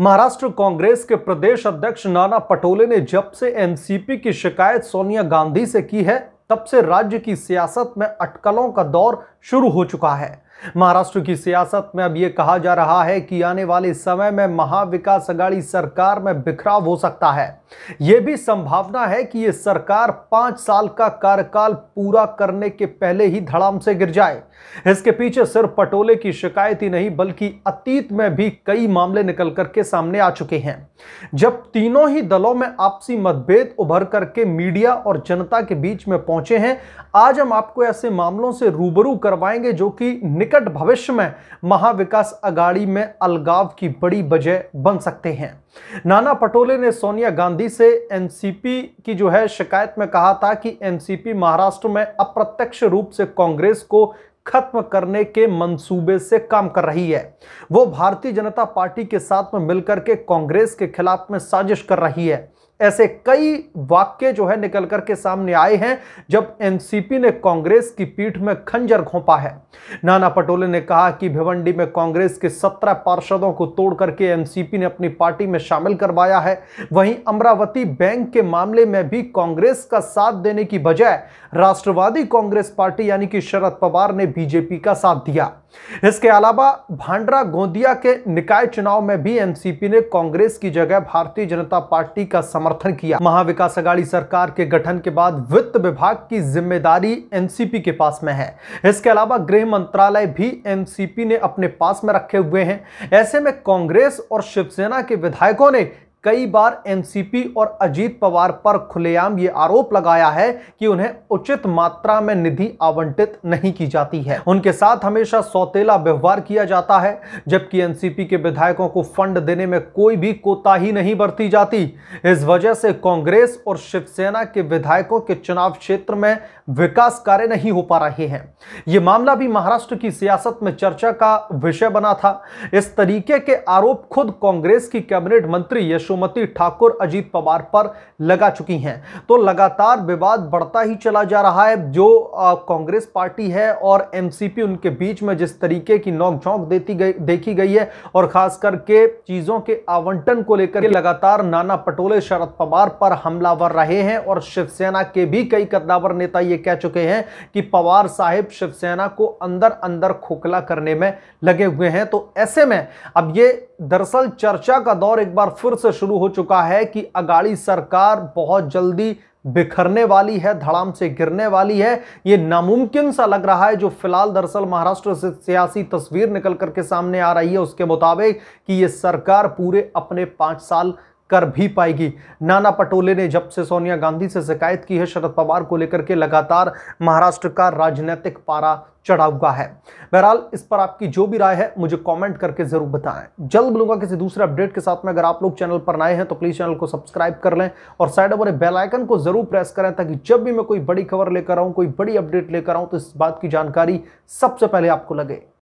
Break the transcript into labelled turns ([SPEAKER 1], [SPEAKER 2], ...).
[SPEAKER 1] महाराष्ट्र कांग्रेस के प्रदेश अध्यक्ष नाना पटोले ने जब से एनसीपी की शिकायत सोनिया गांधी से की है तब से राज्य की सियासत में अटकलों का दौर शुरू हो चुका है महाराष्ट्र की सियासत में अब यह कहा जा रहा है कि आने वाले समय में महाविकास अगाड़ी सरकार में बिखराव हो सकता है यह भी संभावना है कि यह सरकार पांच साल का कार्यकाल पूरा करने के पहले ही धड़ाम से गिर जाए इसके पीछे सिर्फ पटोले की शिकायत ही नहीं बल्कि अतीत में भी कई मामले निकल करके सामने आ चुके हैं जब तीनों ही दलों में आपसी मतभेद उभर करके मीडिया और जनता के बीच में पहुंचे हैं आज हम आपको ऐसे मामलों से रूबरू करवाएंगे जो कि निकट भविष्य में महाविकास अगाड़ी में अलगाव की बड़ी वजह बन सकते हैं नाना पटोले ने सोनिया गांधी से एनसीपी की जो है शिकायत में कहा था कि एनसीपी महाराष्ट्र में अप्रत्यक्ष रूप से कांग्रेस को खत्म करने के मंसूबे से काम कर रही है वो भारतीय जनता पार्टी के साथ में मिलकर के कांग्रेस के खिलाफ में साजिश कर रही है ऐसे कई वाक्य जो है निकल करके सामने आए हैं जब एनसीपी ने कांग्रेस की पीठ में खंजर घोंपा है नाना पटोले ने कहा कि भिवंडी में कांग्रेस के सत्रह पार्षदों को तोड़ करके एनसीपी ने अपनी पार्टी में शामिल करवाया है वहीं अमरावती बैंक के मामले में भी कांग्रेस का साथ देने की बजाय राष्ट्रवादी कांग्रेस पार्टी यानी कि शरद पवार ने बीजेपी का साथ दिया इसके अलावा भांडरा गोंदिया के निकाय चुनाव में भी एनसीपी ने कांग्रेस की जगह भारतीय जनता पार्टी का सम समर्थन किया महाविकास अघाड़ी सरकार के गठन के बाद वित्त विभाग की जिम्मेदारी एनसीपी के पास में है इसके अलावा गृह मंत्रालय भी एनसीपी ने अपने पास में रखे हुए हैं ऐसे में कांग्रेस और शिवसेना के विधायकों ने कई बार एनसीपी और अजीत पवार पर खुलेआम ये आरोप लगाया है कि उन्हें उचित मात्रा में निधि आवंटित नहीं की जाती है उनके साथ हमेशा सौतेला व्यवहार किया जाता है जबकि एनसीपी के विधायकों को फंड देने में कोई भी कोताही नहीं बरती जाती इस वजह से कांग्रेस और शिवसेना के विधायकों के चुनाव क्षेत्र में विकास कार्य नहीं हो पा रहे हैं यह मामला भी महाराष्ट्र की सियासत में चर्चा का विषय बना था इस तरीके के आरोप खुद कांग्रेस की कैबिनेट मंत्री यशो सुमति ठाकुर अजीत पवार पर लगा चुकी हैं तो लगातार विवाद बढ़ता ही चला जा रहा है जो कांग्रेस पार्टी है और एमसीपी उनके बीच में जिस तरीके की नोकझोंक देती गई देखी गई है और खास करके चीज़ों के आवंटन को लेकर लगातार नाना पटोले शरद पवार पर हमलावर रहे हैं और शिवसेना के भी कई कद्दावर नेता ये कह चुके हैं कि पवार साहिब शिवसेना को अंदर अंदर खोखला करने में लगे हुए हैं तो ऐसे में अब ये दरअसल चर्चा का दौर एक बार फिर से शुरू हो चुका है कि अगाड़ी सरकार बहुत जल्दी बिखरने वाली है धड़ाम से गिरने वाली है ये नामुमकिन सा लग रहा है जो फिलहाल दरअसल महाराष्ट्र से सियासी तस्वीर निकल करके सामने आ रही है उसके मुताबिक कि ये सरकार पूरे अपने पाँच साल कर भी पाएगी नाना पटोले ने जब से सोनिया गांधी से शिकायत की है शरद पवार को लेकर के लगातार महाराष्ट्र का राजनीतिक पारा चढ़ा हुआ है बहरहाल इस पर आपकी जो भी राय है मुझे कमेंट करके जरूर बताएं जल्द मिलूंगा किसी दूसरे अपडेट के साथ में अगर आप लोग चैनल पर नए हैं तो प्लीज चैनल को सब्सक्राइब कर लें और साइड ओवर बेलाइकन को जरूर प्रेस करें ताकि जब भी मैं कोई बड़ी खबर लेकर आऊं कोई बड़ी अपडेट लेकर आऊं तो इस बात की जानकारी सबसे पहले आपको लगे